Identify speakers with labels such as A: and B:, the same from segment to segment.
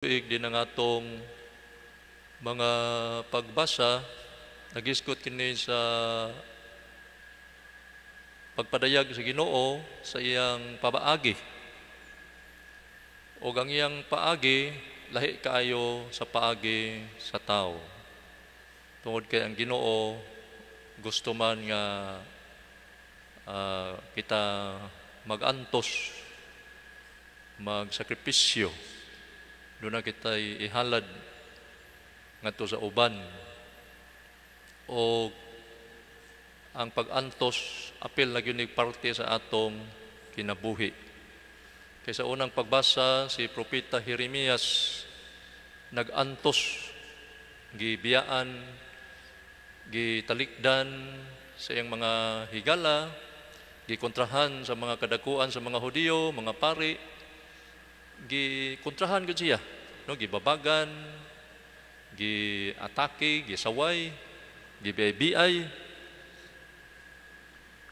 A: tuig din ang atong mga pagbasa nagiskot kini sa pagpadayag sa Ginoo sa iyang pabaagi o ang iyang paagi lahi kaayo sa paagi sa tao tungod kay ang Ginoo gusto man nga uh, kita magantos magsakripisyo doon na kita ihalad ngadto sa uban o ang pag-antos apil na yunig parte sa atong kinabuhi. Kaysa unang pagbasa si propeta Jeremias nagantos gibiyaan gitalikdan sa iyang mga higala gikontrahan sa mga kadakuan sa mga Hudiyo, mga pari gikontrahan gud siya no gibabagan giatake gisaway gibiay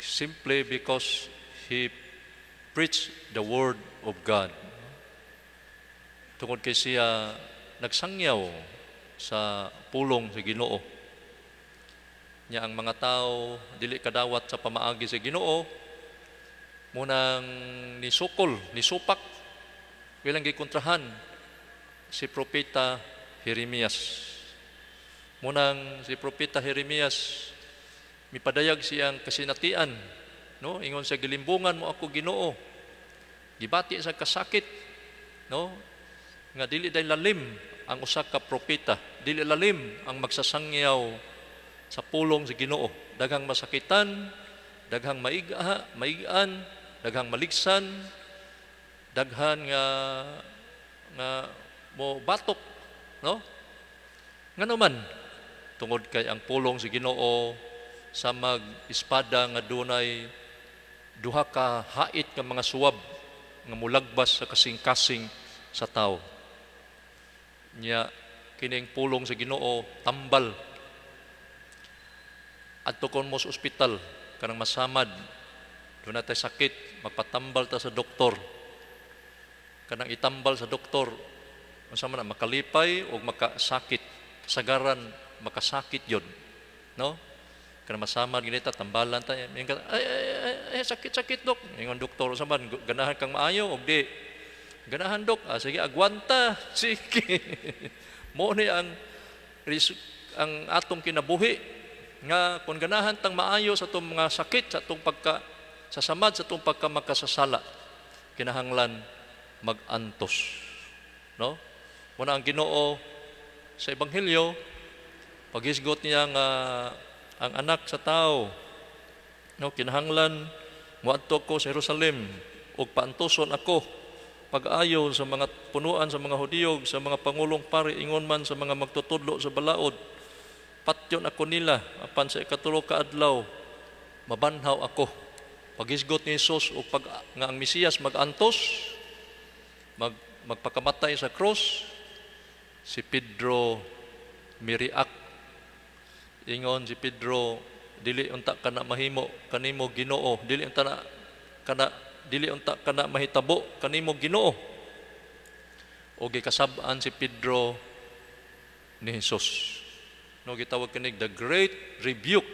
A: simply because he preached the word of God tungod kay siya nagsangyaw sa pulong sa Ginoo nya ang mga tao dili kadawat sa pamaagi sa Ginoo munang nisukol nisupak wilang gikontrahan si Propeta Jeremias. Munang si Propeta Jeremias, mipadayag siyang kasinatian, no? ingon sa gilimbungan mo ako ginoo, gibati sa kasakit, no? nga dili day lalim ang usa ka propeta, dili lalim ang magsasangyaw sa pulong sa ginoo. Daghang masakitan, daghang maiga, maigaan, daghang maligsan, daghan nga nga mo batok, no? Ngano man tungod kay ang pulong si Ginoo sa mag-espada nga dunay duha ka hait ka mga suwab nga mulagbas sa kasing-kasing sa tao. Nya kining pulong sa Ginoo tambal adto kon mo sa ospital kanang masamad dunay tay sakit magpatambal ta sa doktor kanang itambal sa doktor unsa man makalipay o makasakit sagaran makasakit yon no kana masama ta tambalan ta ay, ay, ay, ay, sakit sakit dok ingon doktor sa man ganahan kang maayo og di ganahan dok ah, sige agwanta sige mo ni ang ang atong kinabuhi nga kon ganahan tang maayo sa itong mga sakit sa itong pagka sasamad sa itong pagka makasasala kinahanglan magantos no Muna ang ginoo sa Ebanghelyo, paghisgot niya nga uh, ang anak sa tao, no, kinahanglan, muadto ko sa Jerusalem, ug paantoson ako, pag ayo sa mga punuan, sa mga hudiyog, sa mga pangulong pari, ingon man sa mga magtutudlo sa balaod, patyon ako nila, apan sa ikatulo ka adlaw, mabanhaw ako. Pagisgot ni Jesus o pag nga ang Mesiyas magantos, mag, magpakamatay sa cross, si Pedro miriak ingon si Pedro dili unta kana mahimo kanimo Ginoo dili unta kana dili unta kana mahitabo kanimo Ginoo o kasab an si Pedro ni Hesus no gitawag kinig the great rebuke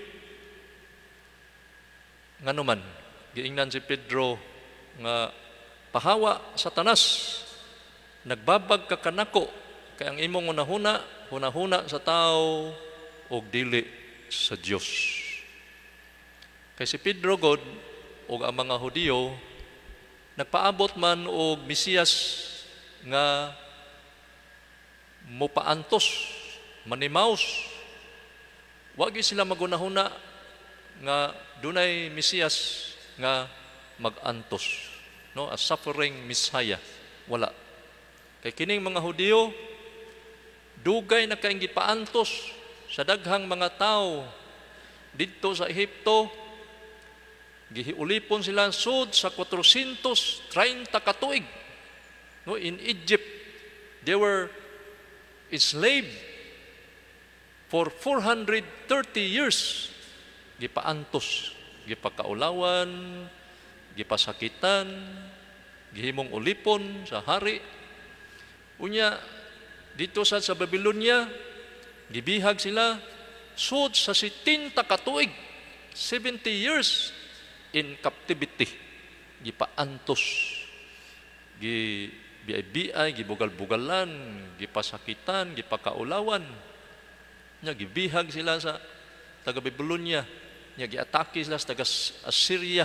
A: nganuman giingnan si Pedro nga pahawa satanas tanas nagbabag ka kanako kaya ang imong hunahuna, hunahuna sa tao o dili sa Dios. Kay si Pedro God o ang mga Hudiyo nagpaabot man og Mesiyas nga mopaantos, manimaus. Wagi sila magunahuna nga dunay Mesiyas nga magantos. No, a suffering Messiah. Wala. Kay kining mga Hudiyo Dugay na kaing gipaantos sa daghang mga tao dito sa Ehipto. Gihiulipon sila sud sa 430 katuig. No, in Egypt, they were enslaved for 430 years. Gipaantos, gipakaulawan, gipasakitan, gihimong ulipon sa hari. Unya, dito sa, sa Babylonia, gibihag sila, sud sa 70 katuig, 70 years in captivity, gipaantos, gi biay-biay, gibugal-bugalan, gipasakitan, gipakaulawan. Nya gibihag sila sa taga Babylonia, nya giatake sila sa taga Assyria.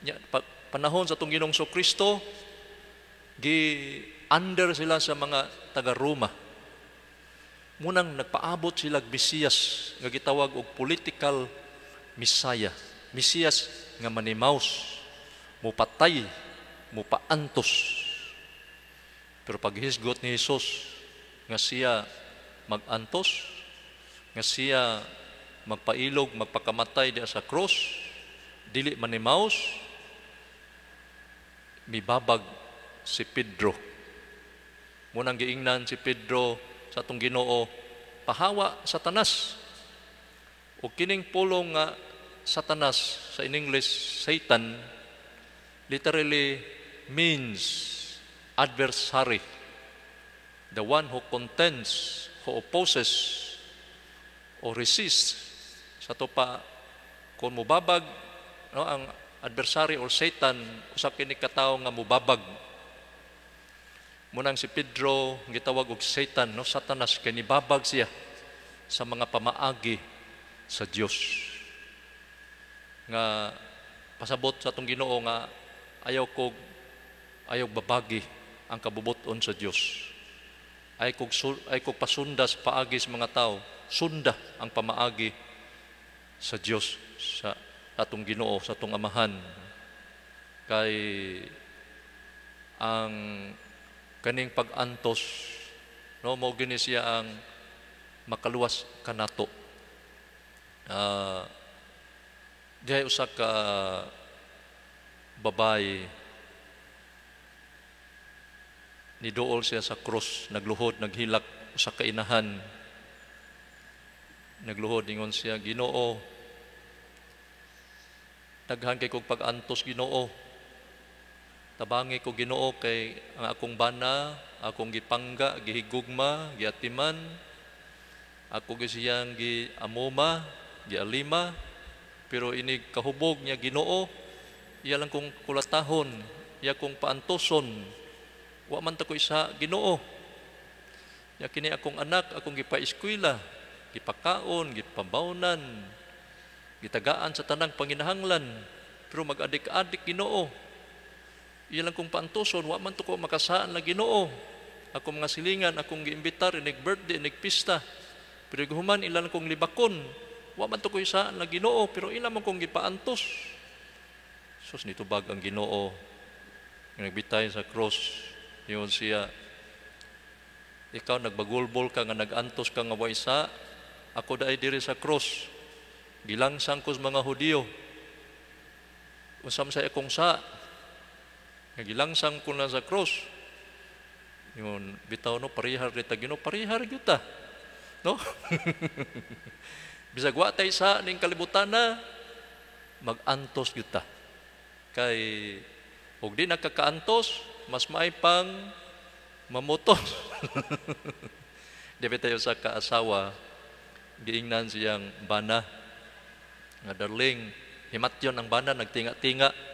A: Nya panahon sa tong Ginoong Kristo, gi under sila sa mga taga-Roma. Munang nagpaabot sila Bisiyas, nga gitawag og political Messiah. Misiyas nga manimaus, mupatay, mupaantos. Pero paghisgot ni Hesus nga siya magantos, nga siya magpailog, magpakamatay diya sa cross, dili manimaus, mibabag si Pedro Munang giingnan si Pedro sa atong Ginoo, pahawa Satanas. O kining pulong nga Satanas sa in English Satan literally means adversary. The one who contends, who opposes or resists sa to pa kung mubabag no ang adversary or Satan usa kini katawo nga mubabag Munang si Pedro, gitawag og Satan, no? Satanas, kay nibabag siya sa mga pamaagi sa Dios nga pasabot sa atong Ginoo nga ayaw kog ayaw babagi ang kabubuton sa Dios. Ay kog ay kog pasundas paagi sa mga tao, sunda ang pamaagi sa Dios sa atong Ginoo sa atong amahan kay ang kaning pagantos no mo gini siya ang makaluwas kanato uh, ah, diay usa ka babay ni dool siya sa cross nagluhod naghilak sa kainahan nagluhod ingon siya Ginoo daghan kay kog pagantos Ginoo Tabangi ko Ginoo kay ang akong bana, akong gipangga, gihigugma, giatiman. Ako gi amuma, giamuma, gialima, pero ini kahubog niya Ginoo, iya lang kong kulatahon, iya kong paantoson. Wa man ta ko isa Ginoo. Ya kini akong anak, akong gipaeskwela, gipakaon, gipambawnan, gitagaan sa tanang panginahanglan, pero mag-adik-adik Ginoo ilang kong paantuson, wa man to ko makasaan na ginoo. Ako mga silingan, akong giimbitar, inig birthday, inig pista. Pero human ilan kong libakon, wa man to ko isaan na ginoo, pero ilan man kong gipaantos. Sus, nito bag ang ginoo. Nagbitay sa cross, yun siya, ikaw nagbagulbol ka nga nagantos ka nga waisa, ako daay diri sa cross, gilangsang kus mga Hudiyo, Usam sa akong sa, Nagilangsang ko na sa cross. Yun, bitaw no, parihar kita gino, parihar yuta. No? Bisag wa sa ning kalibutan na, magantos yuta. Kay, og di nakakaantos, mas maay pang mamutos. Dabi tayo sa kaasawa, giingnan siyang bana. Nga darling, himat yon ang bana, nagtinga-tinga.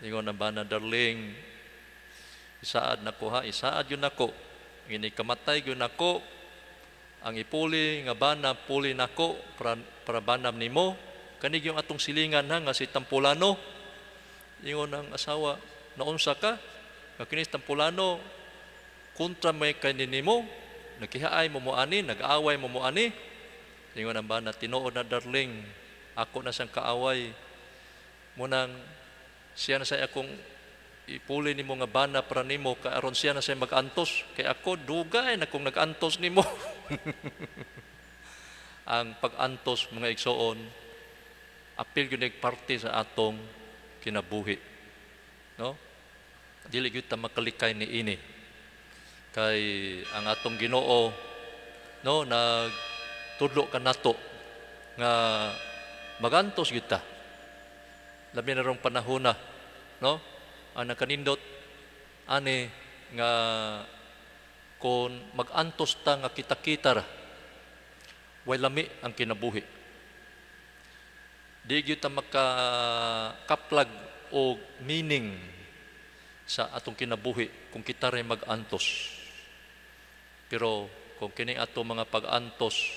A: Ingon na ba na darling, isaad na ko ha, isaad yun ako. Ini kamatay yun ako, ang ipuli nga bana puli nako para, para banam nimo kanig yung atong silingan ha nga si Tampulano ingon ang asawa naunsa ka nga kini Tampulano kontra may kaninimo nakihaay mo mo ani nag-aaway mo mo ani ingon ang bana tinuod na darling ako na sang kaaway munang siya na sa akong ipuli nimo nga bana para nimo kay aron siya na say magantos kay ako dugay na kung nagantos nimo ang pagantos mga igsoon apil gyud parte sa atong kinabuhi no dili gyud ta makalikay ni ini kay ang atong Ginoo no nag tudlo kanato nga magantos gyud ta labi na rong panahon na no uh, nakanindot ani nga kon magantos ta nga kita-kita ra way ang kinabuhi di gyud ta maka kaplag og meaning sa atong kinabuhi kung kita ray magantos pero kung kini ato mga pagantos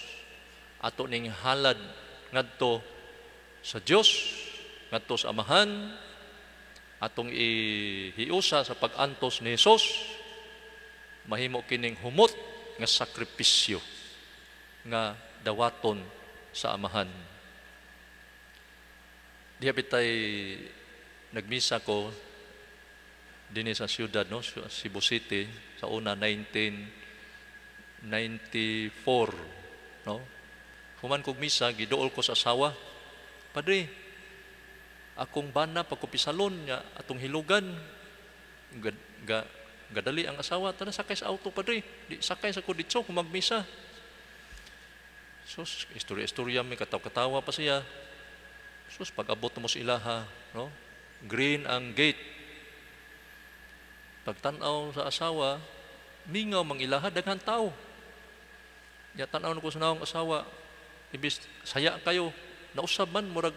A: ato ning halad ngadto sa Dios ngadto sa amahan atong ihiusa sa pagantos ni Hesus mahimo kining humot nga sakripisyo nga dawaton sa amahan diha bitay nagmisa ko dinhi sa siyudad no Cebu City sa una 1994 no human kog misa giduol ko sa asawa padre akong bana pagkupisalon nga atong hilugan gad, ga, gadali ang asawa tara sakay sa auto padre di sakay sa ko kung magmisa sus istorya-istorya may kataw-katawa pa siya sus pagabot mo sa ilaha no green ang gate pagtanaw sa asawa mingaw mang ilaha daghan tao ya tanaw ko sa naong asawa ibis saya kayo na usab man murag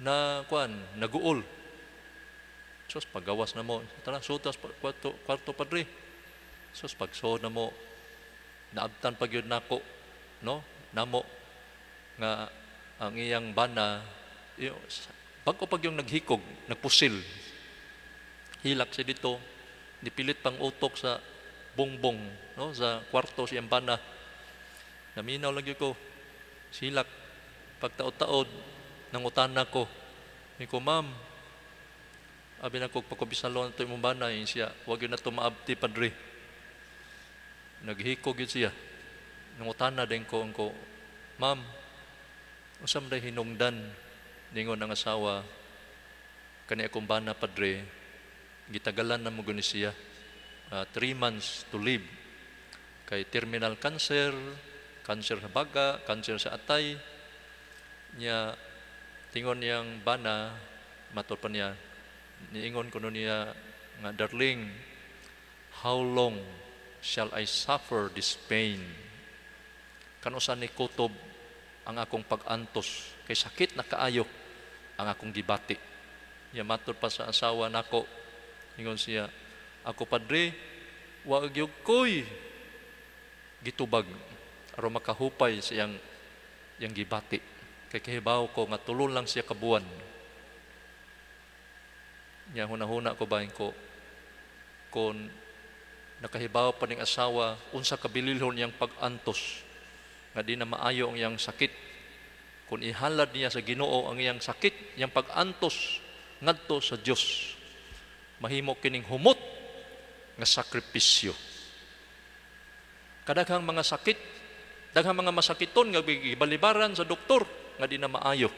A: na kuan naguol. Sus pagawas na mo. Tara sutas kwarto kwarto padre. Sus pagso na mo naabtan pag yun nako no namo nga ang iyang bana yung, bago pag yung naghikog nagpusil hilak siya dito nipilit pang utok sa bongbong no sa kwarto si bana naminaw lagi ko silak pagtaod-taod nangutana ko. Ni ko, ma'am, abi na ko pagkabisalon ito imong banay siya, wag yun na tumaabti, padre. Naghikog yun siya. Nangutana din ko, ko ma'am, usam na hinungdan ningon ang asawa kani akong bana padre gitagalan na mo siya uh, three months to live kay terminal cancer cancer sa baga cancer sa atay niya Tingon niyang bana, matod pa niya, niingon ko niya, nga, Darling, how long shall I suffer this pain? Kanusa ni kutob ang akong pagantos kay sakit na kaayo ang akong gibati. Ya matod pa sa asawa nako ingon siya ako padre wa gyud koy gitubag aron makahupay siyang yang yang gibati. Kay kahibaw ko nga tulon lang siya kabuan. Nya hunahuna ko bahin ko kon nakahibaw pa ning asawa unsa kabililhon yang pagantos nga di na maayo ang iyang sakit kun ihalad niya sa Ginoo ang iyang sakit yang pagantos ngadto sa Dios mahimo kining humot nga sakripisyo kadaghang mga sakit daghang mga masakiton nga gibalibaran sa doktor nga di na maayo.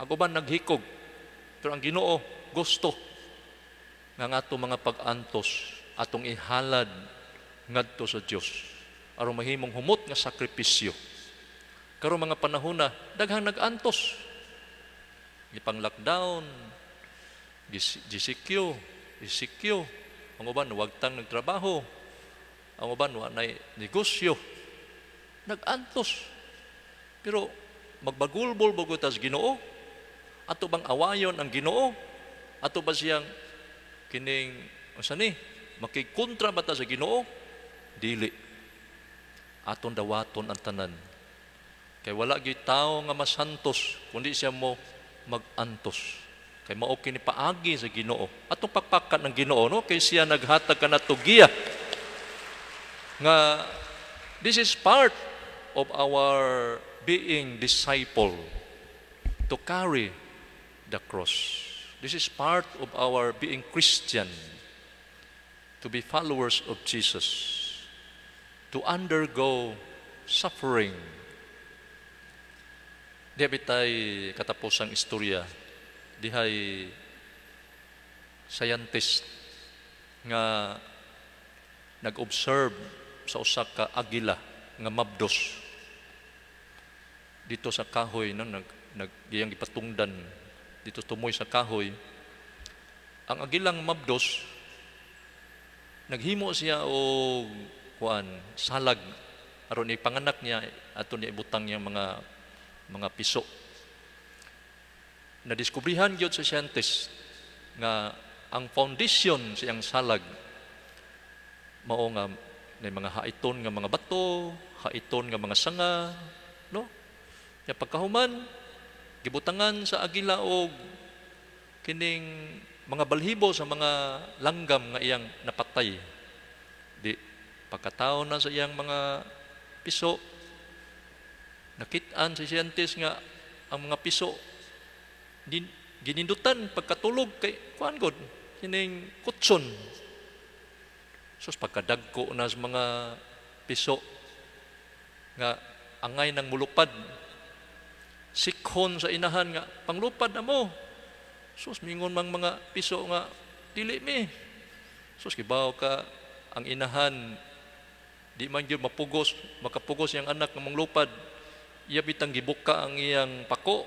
A: Ang uban naghikog, pero ang Ginoo gusto nga ato mga pag-antos atong ihalad ngadto sa Dios aron mahimong humot nga sakripisyo. Karo mga panahon na daghang nag-antos. Gipang lockdown, GCQ, GCQ, ang uban wagtang nagtrabaho, ang uban wa nay negosyo. Nag-antos. Pero magbagulbol bugutas ginoo, ato bang awayon ang ginoo, ato ba siyang kining, unsa ni, makikontra ba ta sa ginoo? Dili. Aton dawaton ang tanan. Kay wala gyud tawo nga masantos kundi siya mo magantos. Kay mao kini paagi sa Ginoo. Atong pakpakan ng Ginoo no kay siya naghatag kanato giya nga this is part of our being disciple to carry the cross. This is part of our being Christian, to be followers of Jesus, to undergo suffering. Diabit tay katapusang istorya, dihay scientist nga nag-observe sa usa ka agila nga mabdos dito sa kahoy no nag nagiyang ipatungdan dito tumoy sa kahoy ang agilang mabdos naghimo siya o kuan salag aron ipanganak niya ato niya ibutang niya mga mga piso na nadiskubrihan gyud sa scientist nga ang foundation sa salag mao nga may mga haiton nga mga bato, haiton nga mga sanga, Ya pagkahuman, gibutangan sa agila o kining mga balhibo sa mga langgam nga iyang napatay. Di pagkataon na sa iyang mga piso, nakitaan sa siyentist nga ang mga piso din, ginindutan pagkatulog kay kuan god kining kutson sus pagkadagko na sa mga piso nga angay ng mulupad sikhon sa inahan nga panglupad na mo sus mingon mang mga piso nga dili mi sus gibaw ka ang inahan di man gyud mapugos makapugos yang anak nga manglupad iya bitang gibuka ang iyang pako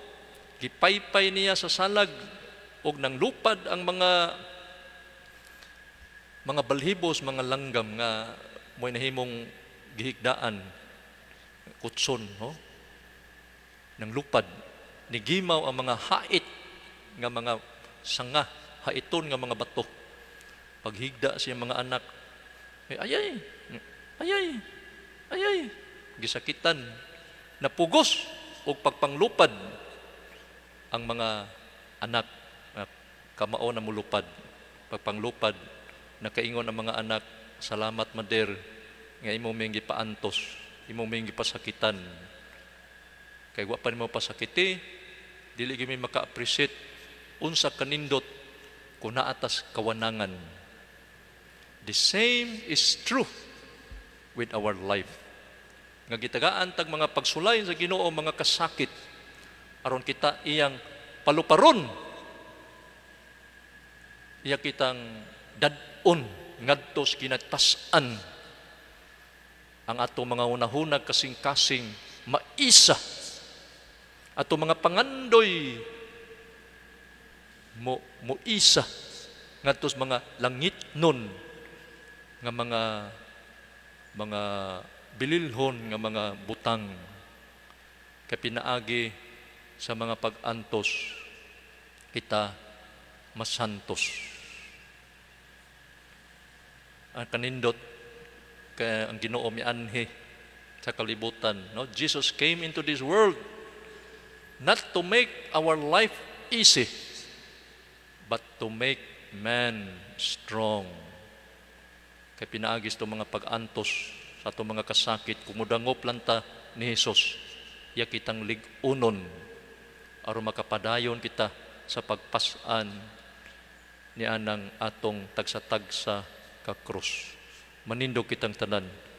A: gipaypay niya sa salag og nang lupad ang mga mga balhibos mga langgam nga moy nahimong gihigdaan kutson no ng lupad. Nigimaw ang mga hait nga mga sanga, haiton nga mga bato. Paghigda siya mga anak, ay eh, ayay, ayay, ayay, gisakitan, napugos o pagpanglupad ang mga anak na kamao na mulupad, pagpanglupad, nakaingon ang mga anak, salamat mader, nga imo mingi paantos, imo mingi pasakitan, Kay wa pa nimo pasakiti, eh. dili gyud maka-appreciate unsa kanindot kun atas kawanangan. The same is true with our life. Nga gitagaan tag mga pagsulay sa Ginoo mga kasakit aron kita iyang paluparon iya kitang dadon ngadto sa kinatasan ang ato mga unahunag kasing-kasing maisa ato mga pangandoy mo mo isa ngadto sa mga langit nun nga mga mga bililhon nga mga butang kay pinaagi sa mga pagantos kita masantos ang kanindot kay ang Ginoo mi anhi sa kalibutan no Jesus came into this world not to make our life easy, but to make man strong. Kay pinaagis to mga pag-antos sa to mga kasakit, kumudangop planta ni Jesus, ya kitang ligunon, aron makapadayon kita sa pagpasan ni anang atong tagsa-tagsa ka krus. Manindog kitang tanan